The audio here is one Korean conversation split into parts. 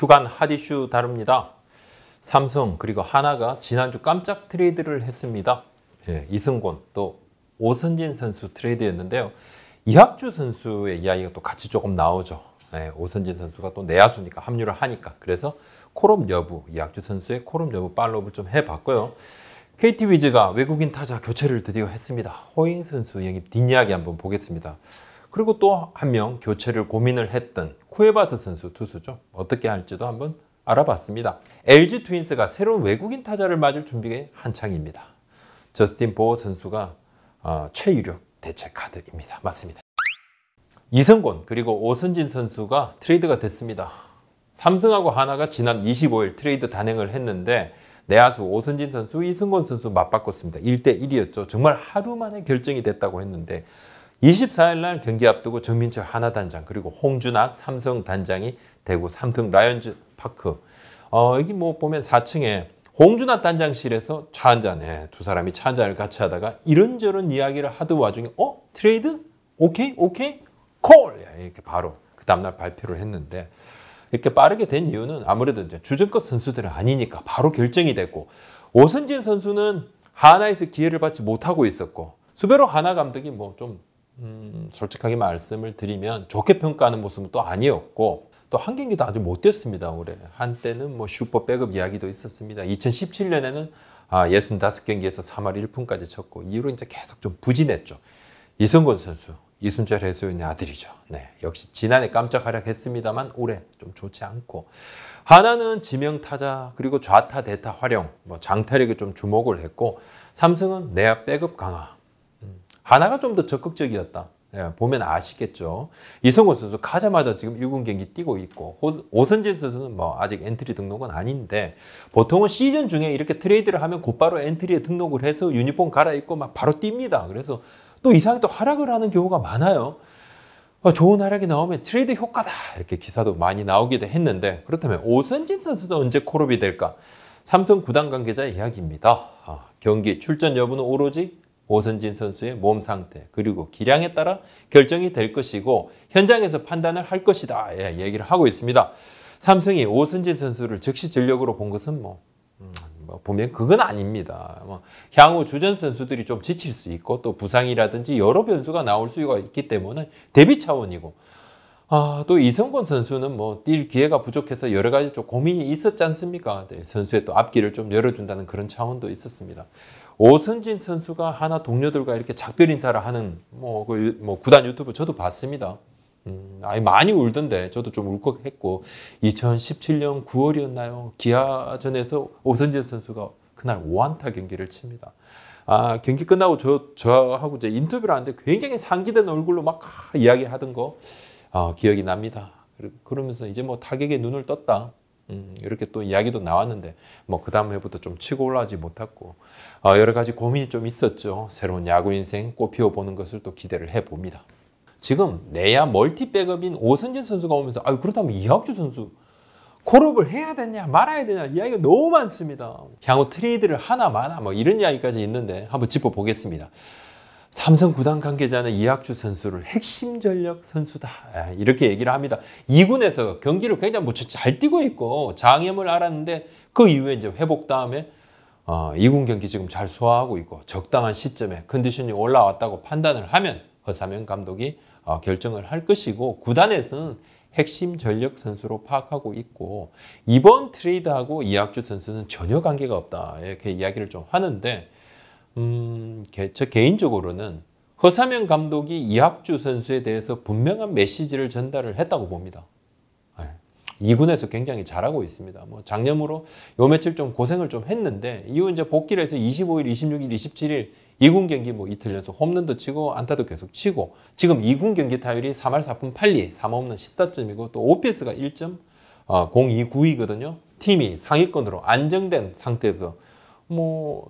주간 핫이슈 다룹니다. 삼성 그리고 하나가 지난주 깜짝 트레이드를 했습니다. 예, 이승곤 또 오선진 선수 트레이드였는데요. 이학주 선수의 이야기가 또 같이 조금 나오죠. 예, 오선진 선수가 또 내야수니까 합류를 하니까 그래서 콜업 여부 이학주 선수의 콜업 여부 팔로우를 좀 해봤고요. KT 위즈가 외국인 타자 교체를 드디어 했습니다. 호잉 선수 영입 뒷이야기 한번 보겠습니다. 그리고 또 한 명 교체를 고민을 했던 쿠에바스 선수 투수죠. 어떻게 할지도 한번 알아봤습니다. LG 트윈스가 새로운 외국인 타자를 맞을 준비에 한창입니다. 저스틴 보어 선수가 어, 최유력 대체 카드입니다. 맞습니다. 이승곤 그리고 오승진 선수가 트레이드가 됐습니다. 삼성하고 하나가 지난 25일 트레이드 단행을 했는데 내야수 오승진 선수, 이승곤 선수 맞바꿨습니다. 1대1이었죠. 정말 하루 만에 결정이 됐다고 했는데 24일 날 경기 앞두고 정민철 하나단장 그리고 홍준학 삼성단장이 대구 삼성 라이언즈 파크 어, 여기 뭐 보면 4층에 홍준학 단장실에서 차 한잔에 예, 두 사람이 차 한잔을 같이 하다가 이런저런 이야기를 하던 와중에 어? 트레이드? 오케이? 오케이? 콜! 예, 이렇게 바로 그 다음날 발표를 했는데 이렇게 빠르게 된 이유는 아무래도 이제 주전급 선수들은 아니니까 바로 결정이 됐고 오선진 선수는 하나에서 기회를 받지 못하고 있었고 수베로 하나 감독이 뭐좀 음, 솔직하게 말씀을 드리면 좋게 평가하는 모습은 또 아니었고 또 한 경기도 아주 못됐습니다. 올해 한때는 뭐 슈퍼 백업 이야기도 있었습니다. 2017년에는 아, 65경기에서 3할 1푼까지 쳤고 이후로 이제 계속 좀 부진했죠. 이승곤 선수, 이순철 해수연의 아들이죠. 네, 역시 지난해 깜짝 활약했습니다만 올해 좀 좋지 않고 하나는 지명 타자 그리고 좌타 대타 활용, 뭐 장타력에 좀 주목을 했고 삼성은 내야 백업 강화 하나가 좀 더 적극적이었다. 예, 보면 아시겠죠. 이성호 선수 가자마자 지금 1군 경기 뛰고 있고 오선진 선수는 뭐 아직 엔트리 등록은 아닌데 보통은 시즌 중에 이렇게 트레이드를 하면 곧바로 엔트리에 등록을 해서 유니폼 갈아입고 막 바로 뜁니다. 그래서 또이상하게또 하락을 하는 경우가 많아요. 어, 좋은 활약이 나오면 트레이드 효과다 이렇게 기사도 많이 나오기도 했는데 그렇다면 오선진 선수도 언제 콜업이 될까? 삼성 구단 관계자의 이야기입니다. 아, 경기 출전 여부는 오로지 오선진 선수의 몸 상태 그리고 기량에 따라 결정이 될 것이고 현장에서 판단을 할 것이다 예, 얘기를 하고 있습니다. 삼성이 오선진 선수를 즉시 전력으로 본 것은 뭐, 음, 뭐 보면 그건 아닙니다. 뭐 향후 주전 선수들이 좀 지칠 수 있고 또 부상이라든지 여러 변수가 나올 수가 있기 때문에 대비 차원이고 아, 또 이성권 선수는 뭐 뛸 기회가 부족해서 여러 가지 좀 고민이 있었지 않습니까? 네, 선수의 또 앞길을 좀 열어준다는 그런 차원도 있었습니다. 오선진 선수가 하나 동료들과 이렇게 작별 인사를 하는 뭐, 그, 뭐 구단 유튜브 저도 봤습니다. 음, 아니 많이 울던데 저도 좀 울컥했고 2017년 9월이었나요? 기아전에서 오선진 선수가 그날 5안타 경기를 칩니다. 아, 경기 끝나고 저, 저하고 이제 인터뷰를 하는데 굉장히 상기된 얼굴로 막 이야기하던 거 어, 기억이 납니다. 그러면서 이제 뭐 타격에 눈을 떴다. 음, 이렇게 또 이야기도 나왔는데 뭐 그 다음 해부터 좀 치고 올라가지 못했고 어, 여러 가지 고민이 좀 있었죠. 새로운 야구 인생 꽃피워 보는 것을 또 기대를 해 봅니다. 지금 내야 멀티 백업인 오선진 선수가 오면서 아 그렇다면 이학주 선수 콜업을 해야 되냐 말아야 되냐 이야기가 너무 많습니다. 향후 트레이드를 하나 마나 뭐 이런 이야기까지 있는데 한번 짚어보겠습니다. 삼성 구단 관계자는 이학주 선수를 핵심 전력 선수다 아, 이렇게 얘기를 합니다. 2군에서 경기를 굉장히 뭐잘 뛰고 있고 장염을 알았는데 그 이후에 이제 회복 다음에 어, 2군 경기 지금 잘 소화하고 있고 적당한 시점에 컨디션이 올라왔다고 판단을 하면 허사명 감독이 어, 결정을 할 것이고 구단에서는 핵심 전력 선수로 파악하고 있고 이번 트레이드하고 이학주 선수는 전혀 관계가 없다 이렇게 이야기를 좀 하는데 음, 저 개인적으로는 허사명 감독이 이학주 선수에 대해서 분명한 메시지를 전달을 했다고 봅니다. 예. 이군에서 굉장히 잘하고 있습니다. 뭐 작년으로 요 며칠 좀 고생을 좀 했는데 이후 이제 복귀를 해서 25일, 26일, 27일 이군 경기 뭐 이틀 연속 홈런도 치고 안타도 계속 치고 지금 이군 경기 타율이 3할 4푼 8리, 3홈런 10타점이고 또 OPS가 1.029이거든요. 아, 팀이 상위권으로 안정된 상태에서 뭐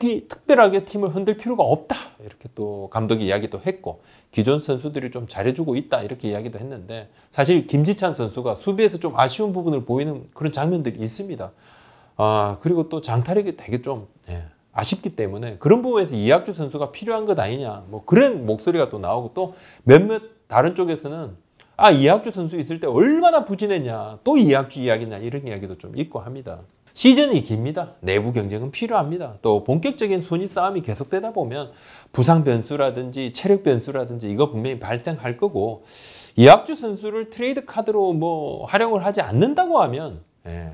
특히 특별하게 팀을 흔들 필요가 없다 이렇게 또 감독이 이야기도 했고 기존 선수들이 좀 잘해주고 있다 이렇게 이야기도 했는데 사실 김지찬 선수가 수비에서 좀 아쉬운 부분을 보이는 그런 장면들이 있습니다. 아 그리고 또 장타력이 되게 좀 예, 아쉽기 때문에 그런 부분에서 이학주 선수가 필요한 것 아니냐 뭐 그런 목소리가 또 나오고 또 몇몇 다른 쪽에서는 아 이학주 선수 있을 때 얼마나 부진했냐 또 이학주 이야기냐 이런 이야기도 좀 있고 합니다. 시즌이 깁니다. 내부 경쟁은 필요합니다. 또 본격적인 순위 싸움이 계속되다 보면 부상 변수라든지 체력 변수라든지 이거 분명히 발생할 거고 이학주 선수를 트레이드 카드로 뭐 활용을 하지 않는다고 하면 예,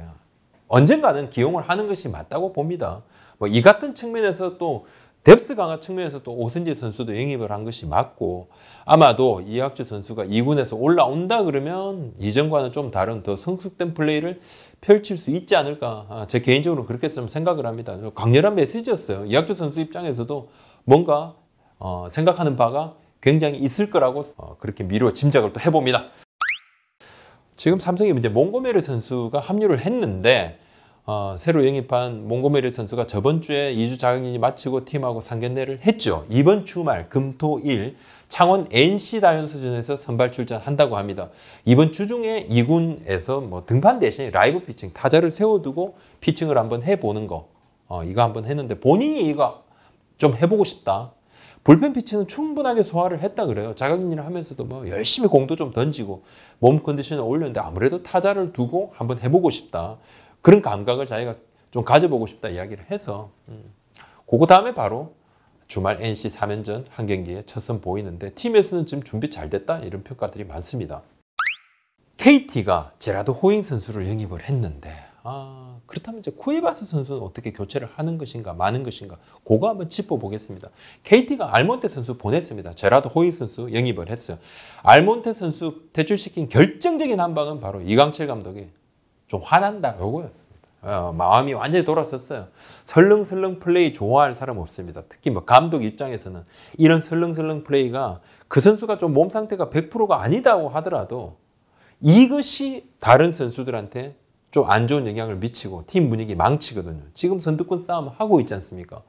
언젠가는 기용을 하는 것이 맞다고 봅니다. 뭐 이 같은 측면에서 또 뎁스 강화 측면에서 또 오선지 선수도 영입을 한 것이 맞고 아마도 이학주 선수가 2군에서 올라온다 그러면 이전과는 좀 다른 더 성숙된 플레이를 펼칠 수 있지 않을까 아, 제 개인적으로 그렇게 좀 생각을 합니다. 강렬한 메시지였어요. 이학주 선수 입장에서도 뭔가 어, 생각하는 바가 굉장히 있을 거라고 어, 그렇게 미루어 짐작을 또 해봅니다. 지금 삼성이 이제 몽고메르 선수가 합류를 했는데 어, 새로 영입한 몽고메리 선수가 저번 주에 2주 자격이 마치고 팀하고 상견례를 했죠. 이번 주말 금토일 창원 NC 다이노스전에서 선발 출전한다고 합니다. 이번 주 중에 2군에서 뭐 등판 대신 라이브 피칭 타자를 세워두고 피칭을 한번 해보는 거 어, 이거 한번 했는데 본인이 이거 좀 해보고 싶다. 불펜 피치는 충분하게 소화를 했다 그래요. 자격인을 하면서도 뭐 열심히 공도 좀 던지고 몸 컨디션을 올렸는데 아무래도 타자를 두고 한번 해보고 싶다. 그런 감각을 자기가 좀 가져보고 싶다 이야기를 해서 음. 그거 다음에 바로 주말 NC 3연전 한 경기에 첫 선 보이는데 팀에서는 지금 준비 잘 됐다 이런 평가들이 많습니다. KT가 제라도 호잉 선수를 영입을 했는데 아, 그렇다면 이제 쿠이바스 선수는 어떻게 교체를 하는 것인가 많은 것인가 그거 한번 짚어보겠습니다. KT가 알몬테 선수 보냈습니다. 제라도 호잉 선수 영입을 했어요. 알몬테 선수 대출시킨 결정적인 한 방은 바로 이강철 감독이 좀 화난다 요거였습니다. 어, 마음이 완전히 돌아섰어요. 설렁설렁 플레이 좋아할 사람 없습니다. 특히 뭐 감독 입장에서는 이런 설렁설렁 플레이가 그 선수가 좀 몸 상태가 100%가 아니다고 하더라도 이것이 다른 선수들한테 좀 안 좋은 영향을 미치고 팀 분위기 망치거든요. 지금 선두권 싸움 하고 있지 않습니까?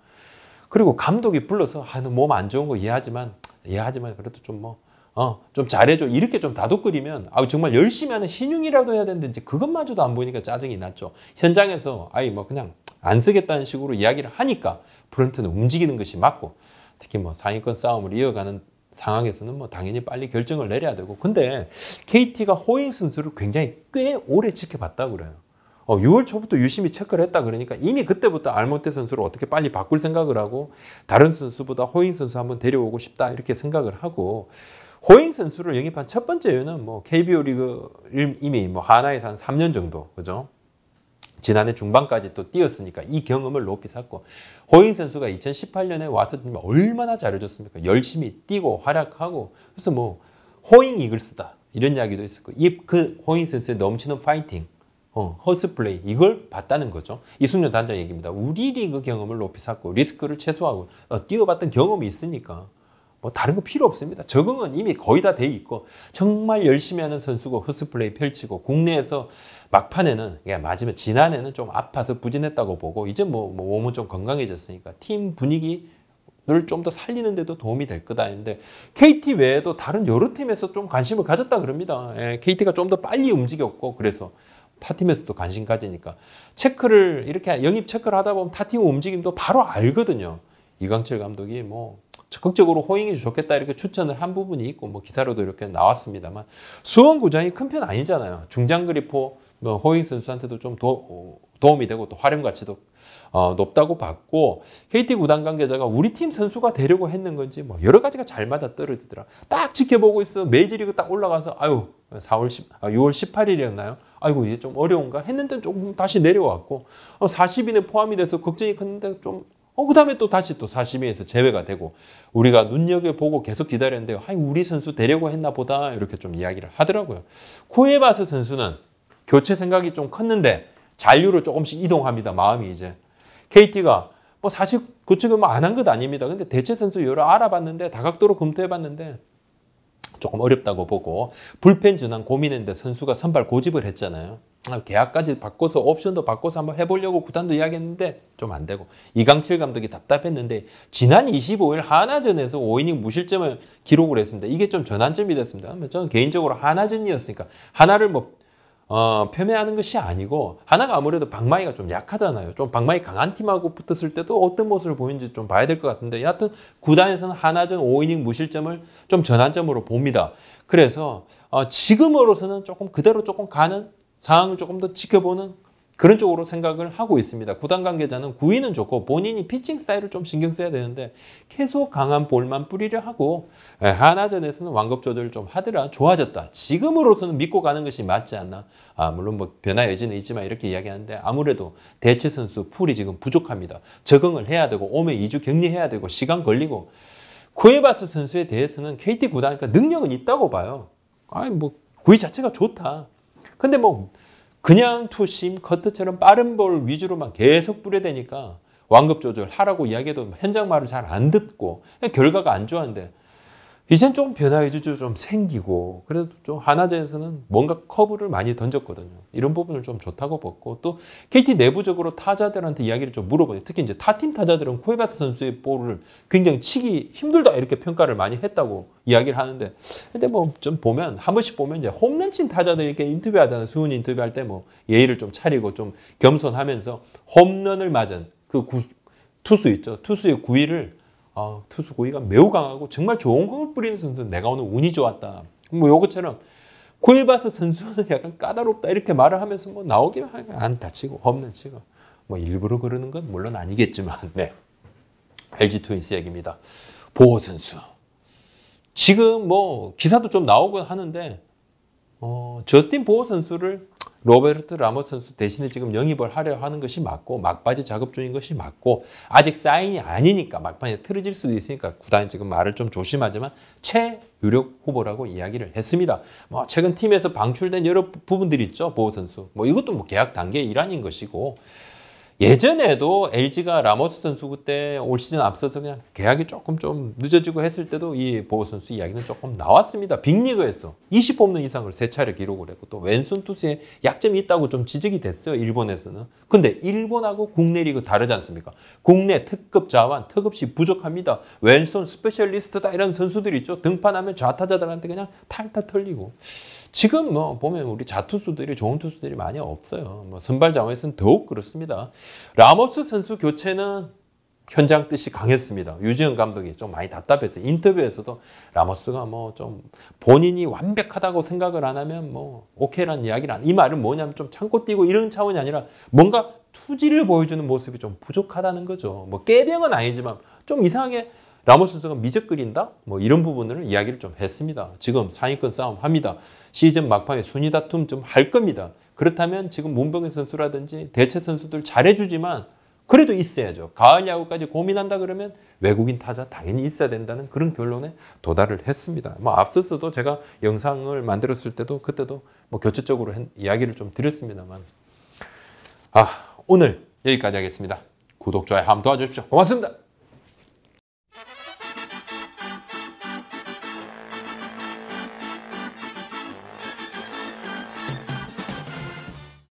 그리고 감독이 불러서 아, 몸 안 좋은 거 이해하지만 이해하지만 그래도 좀뭐 어, 좀 잘해줘. 이렇게 좀 다독거리면, 아 정말 열심히 하는 신용이라도 해야 되는데, 이제 그것마저도 안 보이니까 짜증이 났죠. 현장에서, 아이, 뭐 그냥 안 쓰겠다는 식으로 이야기를 하니까, 프런트는 움직이는 것이 맞고, 특히 뭐 상위권 싸움을 이어가는 상황에서는 뭐 당연히 빨리 결정을 내려야 되고, 근데 KT가 호잉 선수를 굉장히 꽤 오래 지켜봤다고 그래요. 어, 6월 초부터 유심히 체크를 했다 그러니까 이미 그때부터 알몬테 선수를 어떻게 빨리 바꿀 생각을 하고 다른 선수보다 호잉 선수 한번 데려오고 싶다 이렇게 생각을 하고 호잉 선수를 영입한 첫 번째 이유는 뭐 KBO 리그 이미 뭐 하나에서 한 3년 정도 그죠? 지난해 중반까지 또 뛰었으니까 이 경험을 높이 샀고 호잉 선수가 2018년에 와서 얼마나 잘해줬습니까? 열심히 뛰고 활약하고 그래서 뭐 호잉 이글스다 이런 이야기도 있었고 이그 호잉 선수의 넘치는 파이팅 어, 허스 플레이 이걸 봤다는 거죠. 이승윤 단장 얘기입니다. 우리 리그 경험을 높이 샀고 리스크를 최소화하고 어, 뛰어봤던 경험이 있으니까 뭐 다른 거 필요 없습니다. 적응은 이미 거의 다 돼 있고 정말 열심히 하는 선수고 허스플레이 펼치고 국내에서 막판에는 그냥 맞으면 지난해는 좀 아파서 부진했다고 보고 이제 뭐, 뭐 몸은 좀 건강해졌으니까 팀 분위기 를좀 더 살리는 데도 도움이 될 거다 했는데 KT 외에도 다른 여러 팀에서 좀 관심을 가졌다 그럽니다. 예, KT가 좀 더 빨리 움직였고 그래서 타 팀에서도 관심 가지니까 체크를 이렇게 영입 체크를 하다 보면 타 팀 움직임도 바로 알거든요. 이광철 감독이 뭐 적극적으로 호응이좋겠다 이렇게 추천을 한 부분이 있고 뭐 기사로도 이렇게 나왔습니다만 수원 구장이 큰 편 아니잖아요. 중장 그리포 뭐 호잉 선수한테도 좀 도, 도움이 되고 또 활용 가치도 어, 높다고 봤고 KT 구단 관계자가 우리 팀 선수가 되려고 했는 건지 뭐 여러 가지가 잘 맞아 떨어지더라. 딱 지켜보고 있어 메이저리그 딱 올라가서 아유 4월 10, 아, 6월 18일이었나요? 아이고 이게 좀 어려운가 했는데 조금 다시 내려왔고 어, 40인에 포함이 돼서 걱정이 컸는데 좀 어, 그 다음에 또 다시 또시미에서 제외가 되고 우리가 눈여겨보고 계속 기다렸는데 아니 우리 선수 데려고 했나 보다 이렇게 좀 이야기를 하더라고요. 쿠에바스 선수는 교체 생각이 좀 컸는데 잔류로 조금씩 이동합니다. 마음이 이제. KT가 뭐 사실 그쪽은 뭐안 한 것 아닙니다. 근데 대체 선수 여러 알아봤는데 다각도로 검토해봤는데 조금 어렵다고 보고 불펜 전환 고민했는데 선수가 선발 고집을 했잖아요. 아, 계약까지 바꿔서 옵션도 바꿔서 한번 해보려고 구단도 이야기했는데 좀 안 되고 이강철 감독이 답답했는데 지난 25일 하나전에서 5이닝 무실점을 기록을 했습니다. 이게 좀 전환점이 됐습니다. 저는 개인적으로 하나전이었으니까 하나를 뭐 어, 폄훼하는 것이 아니고 하나가 아무래도 방망이가 좀 약하잖아요. 좀 방망이 강한 팀하고 붙었을 때도 어떤 모습을 보이는지 좀 봐야 될 것 같은데 여하튼 구단에서는 하나전 5이닝 무실점을 좀 전환점으로 봅니다. 그래서 어, 지금으로서는 조금 그대로 조금 가는 상황을 조금 더 지켜보는 그런 쪽으로 생각을 하고 있습니다. 구단 관계자는 구위는 좋고 본인이 피칭 사이를 좀 신경 써야 되는데 계속 강한 볼만 뿌리려 하고 예, 하나전에서는 완급 조절을 좀 하더라 좋아졌다. 지금으로서는 믿고 가는 것이 맞지 않나. 아 물론 뭐 변화 여지는 있지만 이렇게 이야기하는데 아무래도 대체 선수 풀이 지금 부족합니다. 적응을 해야 되고 오메 2주 격리해야 되고 시간 걸리고 쿠에바스 선수에 대해서는 KT 구단 이니까 능력은 있다고 봐요. 아니 뭐 구위 자체가 좋다. 근데 뭐 그냥 투심, 커트처럼 빠른 볼 위주로만 계속 뿌려대니까 완급 조절하라고 이야기해도 현장 말을 잘 안 듣고 결과가 안 좋았는데 이젠 좀 변화 의주도좀 생기고 그래도 좀 하나제에서는 뭔가 커브를 많이 던졌거든요. 이런 부분을 좀 좋다고 봤고 또 KT 내부적으로 타자들한테 이야기를 좀 물어보니 특히 이제 타팀 타자들은 코에바트 선수의 볼을 굉장히 치기 힘들다 이렇게 평가를 많이 했다고 이야기를 하는데 근데 뭐 좀 보면 한 번씩 보면 이제 홈런 친 타자들 이렇게 인터뷰하잖아요. 수훈 인터뷰할 때 뭐 예의를 좀 차리고 좀 겸손하면서 홈런을 맞은 그 구, 투수 있죠. 투수의 구위를 아, 투수 고의가 매우 강하고 정말 좋은 공을 뿌리는 선수는 내가 오늘 운이 좋았다. 뭐 요것처럼 구일바스 선수는 약간 까다롭다 이렇게 말을 하면서 뭐 나오기만 안 다치고 없는 치고 뭐 일부러 그러는 건 물론 아니겠지만 네 LG 트윈스 얘기입니다. 보호 선수 지금 뭐 기사도 좀 나오고 하는데 어, 저스틴 보호 선수를 로베르트 라모 선수 대신에 지금 영입을 하려 하는 것이 맞고 막바지 작업 중인 것이 맞고 아직 사인이 아니니까 막판에 틀어질 수도 있으니까 구단이 지금 말을 좀 조심하지만 최유력 후보라고 이야기를 했습니다. 뭐 최근 팀에서 방출된 여러 부분들이 있죠. 보호 선수. 뭐 이것도 뭐 계약 단계의 일환인 것이고 예전에도 LG가 라모스 선수 그때 올 시즌 앞서서 그냥 계약이 조금 좀 늦어지고 했을 때도 이 보호 선수 이야기는 조금 나왔습니다. 빅리그에서 20홈런 이상을 세 차례 기록을 했고 또 왼손 투수에 약점이 있다고 좀 지적이 됐어요. 일본에서는. 근데 일본하고 국내 리그 다르지 않습니까? 국내 특급 자완 특급시 부족합니다. 왼손 스페셜리스트다 이런 선수들이 있죠. 등판하면 좌타자들한테 그냥 탈탈 털리고. 지금 뭐 보면 우리 자투수들이 좋은 투수들이 많이 없어요. 뭐 선발 자원에서는 더욱 그렇습니다. 라모스 선수 교체는 현장 뜻이 강했습니다. 유지은 감독이 좀 많이 답답했어요. 인터뷰에서도 라모스가 뭐 좀 본인이 완벽하다고 생각을 안 하면 뭐 오케이라는 이야기를 안, 이 말은 뭐냐면 좀 참고 뛰고 이런 차원이 아니라 뭔가 투지를 보여주는 모습이 좀 부족하다는 거죠. 뭐 깨병은 아니지만 좀 이상하게 라모스 선수가 미적거린다? 뭐 이런 부분을 이야기를 좀 했습니다. 지금 상위권 싸움 합니다. 시즌 막판에 순위 다툼 좀 할 겁니다. 그렇다면 지금 문병현 선수라든지 대체 선수들 잘해주지만 그래도 있어야죠. 가을 야구까지 고민한다 그러면 외국인 타자 당연히 있어야 된다는 그런 결론에 도달을 했습니다. 뭐 앞서서도 제가 영상을 만들었을 때도 그때도 뭐 교체적으로 이야기를 좀 드렸습니다만 아 오늘 여기까지 하겠습니다. 구독, 좋아요 함 도와주십시오. 고맙습니다.